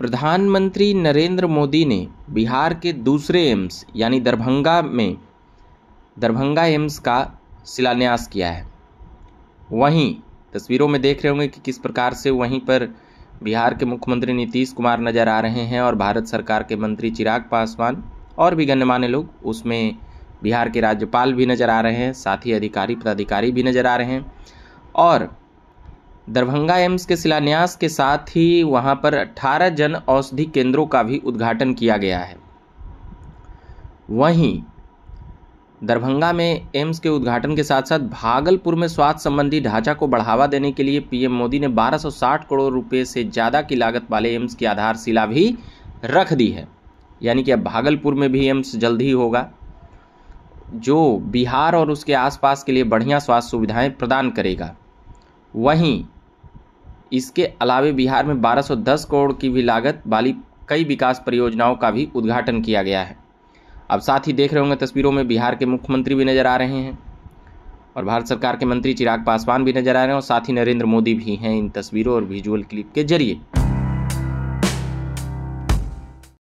प्रधानमंत्री नरेंद्र मोदी ने बिहार के दूसरे एम्स यानी दरभंगा में दरभंगा एम्स का शिलान्यास किया है वहीं तस्वीरों में देख रहे होंगे कि किस प्रकार से वहीं पर बिहार के मुख्यमंत्री नीतीश कुमार नज़र आ रहे हैं और भारत सरकार के मंत्री चिराग पासवान और भी गणमान्य लोग उसमें बिहार के राज्यपाल भी नज़र आ रहे हैं साथ ही अधिकारी पदाधिकारी भी नज़र आ रहे हैं और दरभंगा एम्स के शिलान्यास के साथ ही वहां पर 18 जन औषधि केंद्रों का भी उद्घाटन किया गया है वहीं दरभंगा में एम्स के उद्घाटन के साथ साथ भागलपुर में स्वास्थ्य संबंधी ढांचा को बढ़ावा देने के लिए पीएम मोदी ने 1260 करोड़ रुपए से ज़्यादा की लागत वाले एम्स की आधारशिला भी रख दी है यानी कि अब भागलपुर में भी एम्स जल्द ही होगा जो बिहार और उसके आसपास के लिए बढ़िया स्वास्थ्य सुविधाएं प्रदान करेगा वहीं इसके अलावा बिहार में 1210 करोड़ की भी लागत वाली कई विकास परियोजनाओं का भी उद्घाटन किया गया है अब साथ ही देख रहे होंगे तस्वीरों में बिहार के मुख्यमंत्री भी नज़र आ रहे हैं और भारत सरकार के मंत्री चिराग पासवान भी नज़र आ रहे हैं और साथ ही नरेंद्र मोदी भी हैं इन तस्वीरों और विजुअल क्लिप के जरिए